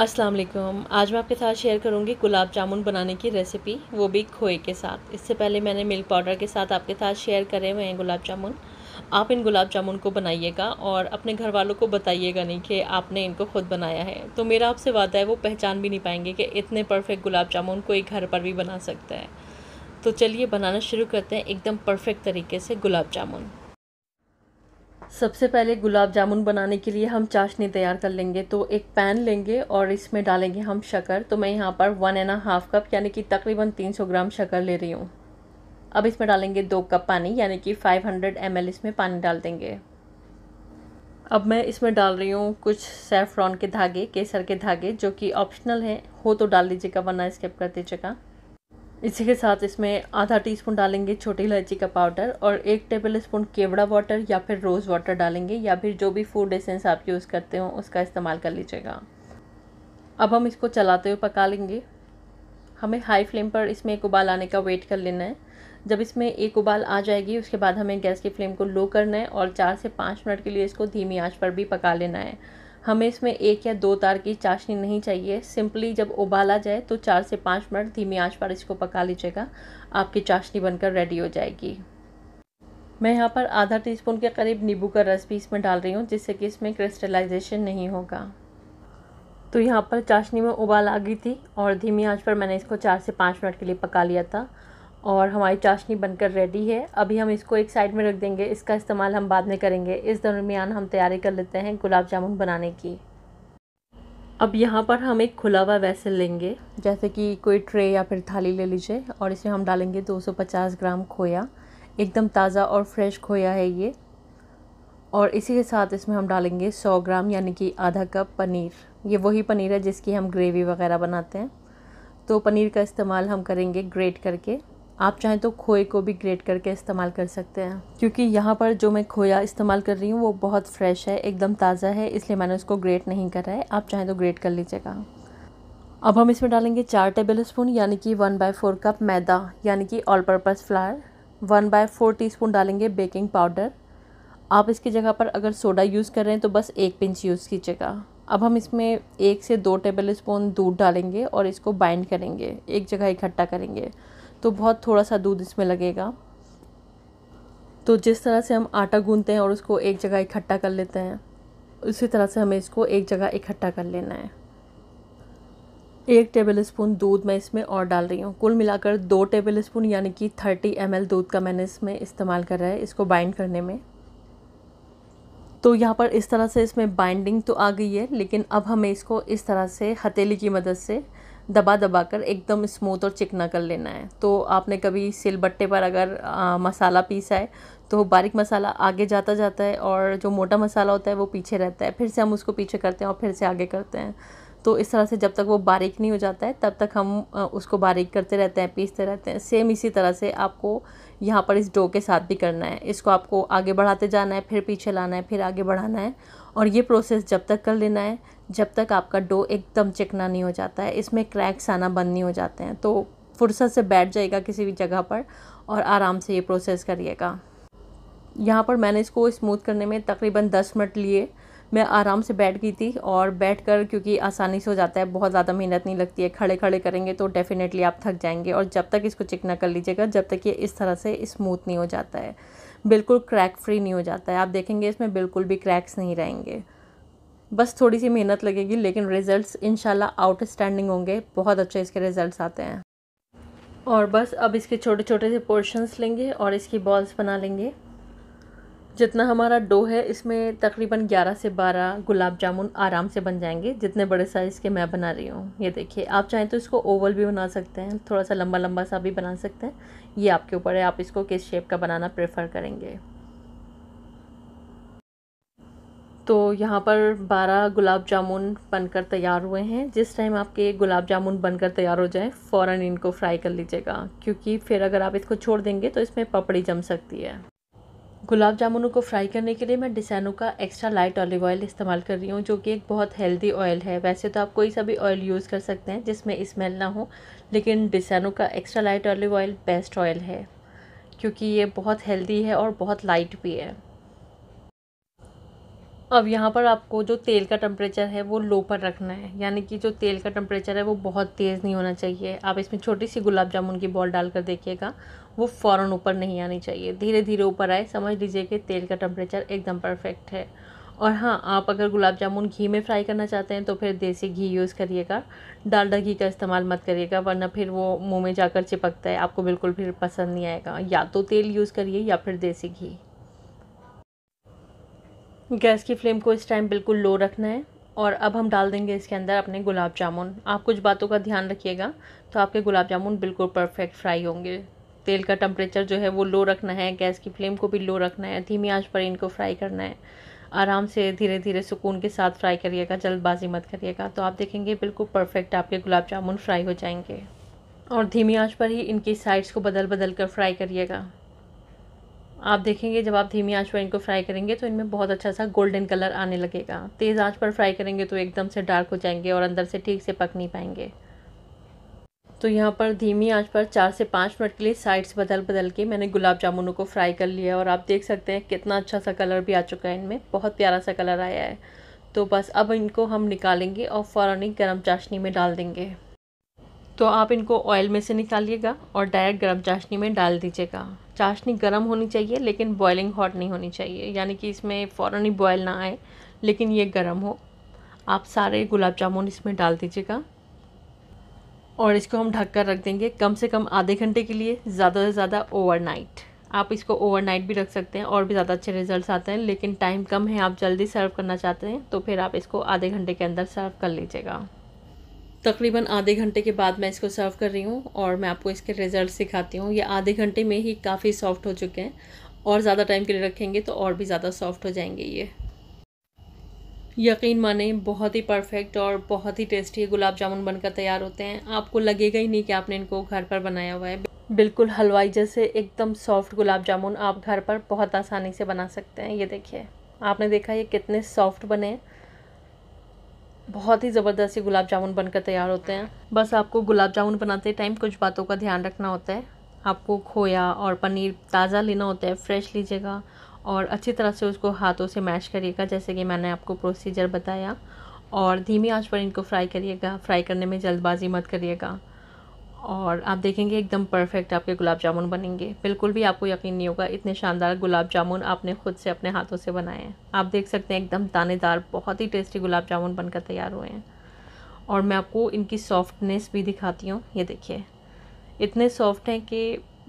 अस्सलाम वालेकुम आज मैं आपके साथ शेयर करूंगी गुलाब जामुन बनाने की रेसिपी वो भी खोए के साथ इससे पहले मैंने मिल्क पाउडर के साथ आपके साथ शेयर करे हुए हैं गुलाब जामुन आप इन गुलाब जामुन को बनाइएगा और अपने घर वालों को बताइएगा नहीं कि आपने इनको खुद बनाया है तो मेरा आपसे वादा है वो पहचान भी नहीं पाएंगे कि इतने परफेक्ट गुलाब जामुन कोई घर पर भी बना सकता है तो चलिए बनाना शुरू करते हैं एकदम परफेक्ट तरीके से गुलाब जामुन सबसे पहले गुलाब जामुन बनाने के लिए हम चाशनी तैयार कर लेंगे तो एक पैन लेंगे और इसमें डालेंगे हम शकर तो मैं यहाँ पर वन एंड हाफ कप यानी कि तकरीबन 300 ग्राम शकर ले रही हूँ अब इसमें डालेंगे दो कप पानी यानी कि 500 हंड्रेड इसमें पानी डाल देंगे अब मैं इसमें डाल रही हूँ कुछ सेफ्रॉन के धागे केसर के धागे जो कि ऑप्शनल हैं हो तो डाल लीजिएगा वरना स्किप कर दीजिएगा इसी के साथ इसमें आधा टीस्पून डालेंगे छोटी इलायची का पाउडर और एक टेबल स्पून केवड़ा वाटर या फिर रोज़ वाटर डालेंगे या फिर जो भी फूड एसेंस आप यूज़ करते हो उसका इस्तेमाल कर लीजिएगा अब हम इसको चलाते हुए पका लेंगे हमें हाई फ्लेम पर इसमें एक उबाल आने का वेट कर लेना है जब इसमें एक उबाल आ जाएगी उसके बाद हमें गैस की फ्लेम को लो करना है और चार से पाँच मिनट के लिए इसको धीमी आँच पर भी पका लेना है हमें इसमें एक या दो तार की चाशनी नहीं चाहिए सिंपली जब उबाला जाए तो चार से पाँच मिनट धीमी आंच पर इसको पका लीजिएगा आपकी चाशनी बनकर रेडी हो जाएगी मैं यहाँ पर आधा टीस्पून के करीब नींबू का रस भी इसमें डाल रही हूँ जिससे कि इसमें क्रिस्टलाइजेशन नहीं होगा तो यहाँ पर चाशनी में उबाल आ गई थी और धीमी आंच पर मैंने इसको चार से पाँच मिनट के लिए पका लिया था और हमारी चाशनी बनकर रेडी है अभी हम इसको एक साइड में रख देंगे इसका इस्तेमाल हम बाद में करेंगे इस दरमियान हम तैयारी कर लेते हैं गुलाब जामुन बनाने की अब यहाँ पर हम एक खुला हुआ वैसल लेंगे जैसे कि कोई ट्रे या फिर थाली ले लीजिए और इसमें हम डालेंगे 250 ग्राम खोया एकदम ताज़ा और फ्रेश खोया है ये और इसी के साथ इसमें हम डालेंगे 100 ग्राम यानी कि आधा कप पनीर ये वही पनीर है जिसकी हम ग्रेवी वगैरह बनाते हैं तो पनीर का इस्तेमाल हम करेंगे ग्रेट करके आप चाहें तो खोए को भी ग्रेट करके इस्तेमाल कर सकते हैं क्योंकि यहाँ पर जो मैं खोया इस्तेमाल कर रही हूँ वो बहुत फ्रेश है एकदम ताज़ा है इसलिए मैंने उसको ग्रेट नहीं करा है आप चाहें तो ग्रेट कर लीजिएगा अब हम इसमें डालेंगे चार टेबल स्पून यानी कि वन बाय फोर कप मैदा यानी कि all purpose flour one by four T डालेंगे बेकिंग पाउडर आप इसकी जगह पर अगर सोडा यूज़ कर रहे हैं तो बस एक पिंच यूज़ कीजिएगा अब हम इसमें एक से दो टेबल स्पून दूध डालेंगे और इसको बाइंड करेंगे एक जगह इकट्ठा करेंगे तो बहुत थोड़ा सा दूध इसमें लगेगा तो जिस तरह से हम आटा गूंदते हैं और उसको एक जगह इकट्ठा कर लेते हैं उसी तरह से हमें इसको एक जगह इकट्ठा कर लेना है एक टेबल स्पून दूध मैं इसमें और डाल रही हूँ कुल मिलाकर दो टेबल स्पून यानी कि थर्टी एम दूध का मैंने इसमें इस्तेमाल कर रहा है इसको बाइंड करने में तो यहाँ पर इस तरह से इसमें बाइंडिंग तो आ गई है लेकिन अब हमें इसको इस तरह से हथेली की मदद से दबा दबा कर एकदम स्मूथ और चिकना कर लेना है तो आपने कभी सिलबट्टे पर अगर आ, मसाला पीसा है तो बारीक मसाला आगे जाता जाता है और जो मोटा मसाला होता है वो पीछे रहता है फिर से हम उसको पीछे करते हैं और फिर से आगे करते हैं तो इस तरह से जब तक वो बारीक नहीं हो जाता है तब तक हम उसको बारीक करते रहते हैं पीसते रहते हैं सेम इसी तरह से आपको यहाँ पर इस डो के साथ भी करना है इसको आपको आगे बढ़ाते जाना है फिर पीछे लाना है फिर आगे बढ़ाना है और ये प्रोसेस जब तक कर लेना है जब तक आपका डो एकदम चिकना नहीं हो जाता है इसमें क्रैक्स आना बंद नहीं हो जाते हैं तो फुर्सत से बैठ जाएगा किसी भी जगह पर और आराम से ये प्रोसेस करिएगा यहाँ पर मैंने इसको स्मूथ करने में तकरीबन दस मिनट लिए मैं आराम से बैठ गई थी और बैठ कर क्योंकि आसानी से हो जाता है बहुत ज़्यादा मेहनत नहीं लगती है खड़े खड़े करेंगे तो डेफ़िनेटली आप थक जाएंगे और जब तक इसको चिकना कर लीजिएगा जब तक ये इस तरह से स्मूथ नहीं हो जाता है बिल्कुल क्रैक फ्री नहीं हो जाता है आप देखेंगे इसमें बिल्कुल भी क्रैक्स नहीं रहेंगे बस थोड़ी सी मेहनत लगेगी लेकिन रिज़ल्ट इन आउटस्टैंडिंग होंगे बहुत अच्छे इसके रिज़ल्ट आते हैं और बस अब इसके छोटे छोटे से पोर्शंस लेंगे और इसकी बॉल्स बना लेंगे जितना हमारा डो है इसमें तकरीबन 11 से 12 गुलाब जामुन आराम से बन जाएंगे जितने बड़े साइज़ के मैं बना रही हूँ ये देखिए आप चाहें तो इसको ओवल भी बना सकते हैं थोड़ा सा लंबा लंबा सा भी बना सकते हैं ये आपके ऊपर है आप इसको किस शेप का बनाना प्रेफर करेंगे तो यहाँ पर 12 गुलाब जामुन बनकर तैयार हुए हैं जिस टाइम आपके गुलाब जामुन बनकर तैयार हो जाए फ़ौर इनको फ्राई कर लीजिएगा क्योंकि फिर अगर आप इसको छोड़ देंगे तो इसमें पपड़ी जम सकती है गुलाब जामुनों को फ्राई करने के लिए मैं डिसैनो का एक्स्ट्रा लाइट ऑलिव ऑयल इस्तेमाल कर रही हूँ जो कि एक बहुत हेल्दी ऑयल है वैसे तो आप कोई सा भी ऑयल यूज़ कर सकते हैं जिसमें स्मेल ना हो लेकिन डिसैनो का extra light olive oil best oil है क्योंकि ये बहुत हेल्दी है और बहुत लाइट भी है अब यहाँ पर आपको जो तेल का टेम्परेचर है वो लो पर रखना है यानी कि जो तेल का टेम्परेचर है वो बहुत तेज़ नहीं होना चाहिए आप इसमें छोटी सी गुलाब जामुन की बॉल डाल कर देखिएगा वो फ़ौरन ऊपर नहीं आनी चाहिए धीरे धीरे ऊपर आए समझ लीजिए कि तेल का टेम्परेचर एकदम परफेक्ट है और हाँ आप अगर गुलाब जामुन घी में फ्राई करना चाहते हैं तो फिर देसी घी यूज़ करिएगा डालडा घी का इस्तेमाल मत करिएगा वरना फिर वो मुंह में जाकर चिपकता है आपको बिल्कुल फिर पसंद नहीं आएगा या तो तेल यूज़ करिए या फिर देसी घी गैस की फ्लेम को इस टाइम बिल्कुल लो रखना है और अब हम डाल देंगे इसके अंदर अपने गुलाब जामुन आप कुछ बातों का ध्यान रखिएगा तो आपके गुलाब जामुन बिल्कुल परफेक्ट फ्राई होंगे तेल का टम्परेचर जो है वो लो रखना है गैस की फ्लेम को भी लो रखना है धीमी आंच पर इनको फ्राई करना है आराम से धीरे धीरे सुकून के साथ फ्राई करिएगा जल्दबाजी मत करिएगा तो आप देखेंगे बिल्कुल परफेक्ट आपके गुलाब जामुन फ्राई हो जाएंगे और धीमी आंच पर ही इनकी साइड्स को बदल बदल कर फ्राई करिएगा आप देखेंगे जब आप धीमी आंच पर इनको फ्राई करेंगे तो इनमें बहुत अच्छा सा गोल्डन कलर आने लगेगा तेज़ आंच पर फ्राई करेंगे तो एकदम से डार्क हो जाएंगे और अंदर से ठीक से पक नहीं पाएंगे तो यहाँ पर धीमी आंच पर चार से पाँच मिनट के लिए साइड्स बदल बदल के मैंने गुलाब जामुनों को फ्राई कर लिया और आप देख सकते हैं कितना अच्छा सा कलर भी आ चुका है इनमें बहुत प्यारा सा कलर आया है तो बस अब इनको हम निकालेंगे और फ़ौरन ही गर्म चाशनी में डाल देंगे तो आप इनको ऑयल में से निकालिएगा और डायरेक्ट गर्म चाशनी में डाल दीजिएगा चाशनी गर्म होनी चाहिए लेकिन बॉयलिंग हॉट नहीं होनी चाहिए यानी कि इसमें फ़ौर ही बॉयल ना आए लेकिन ये गर्म हो आप सारे गुलाब जामुन इसमें डाल दीजिएगा और इसको हम ढक कर रख देंगे कम से कम आधे घंटे के लिए ज़्यादा से ज़्यादा ओवरनाइट आप इसको ओवरनाइट भी रख सकते हैं और भी ज़्यादा अच्छे रिजल्ट्स आते हैं लेकिन टाइम कम है आप जल्दी सर्व करना चाहते हैं तो फिर आप इसको आधे घंटे के अंदर सर्व कर लीजिएगा तकरीबन आधे घंटे के बाद मैं इसको सर्व कर रही हूँ और मैं आपको इसके रिज़ल्ट सिखाती हूँ ये आधे घंटे में ही काफ़ी सॉफ्ट हो चुके हैं और ज़्यादा टाइम के लिए रखेंगे तो और भी ज़्यादा सॉफ्ट हो जाएंगे ये यकीन माने बहुत ही परफेक्ट और बहुत ही टेस्टी गुलाब जामुन बनकर तैयार होते हैं आपको लगेगा ही नहीं कि आपने इनको घर पर बनाया हुआ है बिल्कुल हलवाई जैसे एकदम सॉफ्ट गुलाब जामुन आप घर पर बहुत आसानी से बना सकते हैं ये देखिए आपने देखा ये कितने सॉफ्ट बने बहुत ही ज़बरदस्त ये गुलाब जामुन बनकर तैयार होते हैं बस आपको गुलाब जामुन बनाते टाइम कुछ बातों का ध्यान रखना होता है आपको खोया और पनीर ताज़ा लेना होता है फ्रेश लीजिएगा और अच्छी तरह से उसको हाथों से मैश करिएगा जैसे कि मैंने आपको प्रोसीजर बताया और धीमी आंच पर इनको फ्राई करिएगा फ्राई करने में जल्दबाजी मत करिएगा और आप देखेंगे एकदम परफेक्ट आपके गुलाब जामुन बनेंगे बिल्कुल भी आपको यकीन नहीं होगा इतने शानदार गुलाब जामुन आपने खुद से अपने हाथों से बनाए हैं आप देख सकते हैं एकदम दानेदार बहुत ही टेस्टी गुलाब जामुन बनकर तैयार हुए हैं और मैं आपको इनकी सॉफ्टनेस भी दिखाती हूँ ये देखिए इतने सॉफ्ट हैं कि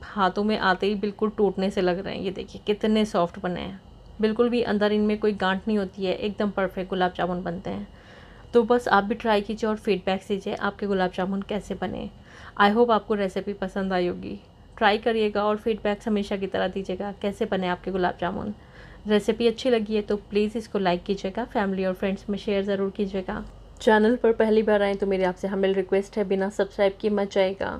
हाथों में आते ही बिल्कुल टूटने से लग रहे हैं ये देखिए कितने सॉफ्ट बने हैं बिल्कुल भी अंदर इनमें कोई गांठ नहीं होती है एकदम परफेक्ट गुलाब जामुन बनते हैं तो बस आप भी ट्राई कीजिए और फीडबैक दीजिए आपके गुलाब जामुन कैसे बने आई होप आपको रेसिपी पसंद आई होगी ट्राई करिएगा और फीडबैक्स हमेशा की तरह दीजिएगा कैसे बने आपके गुलाब जामुन रेसिपी अच्छी लगी है तो प्लीज़ इसको लाइक कीजिएगा फैमिली और फ्रेंड्स में शेयर ज़रूर कीजिएगा चैनल पर पहली बार आएँ तो मेरी आपसे हमें रिक्वेस्ट है बिना सब्सक्राइब किए मत जाएगा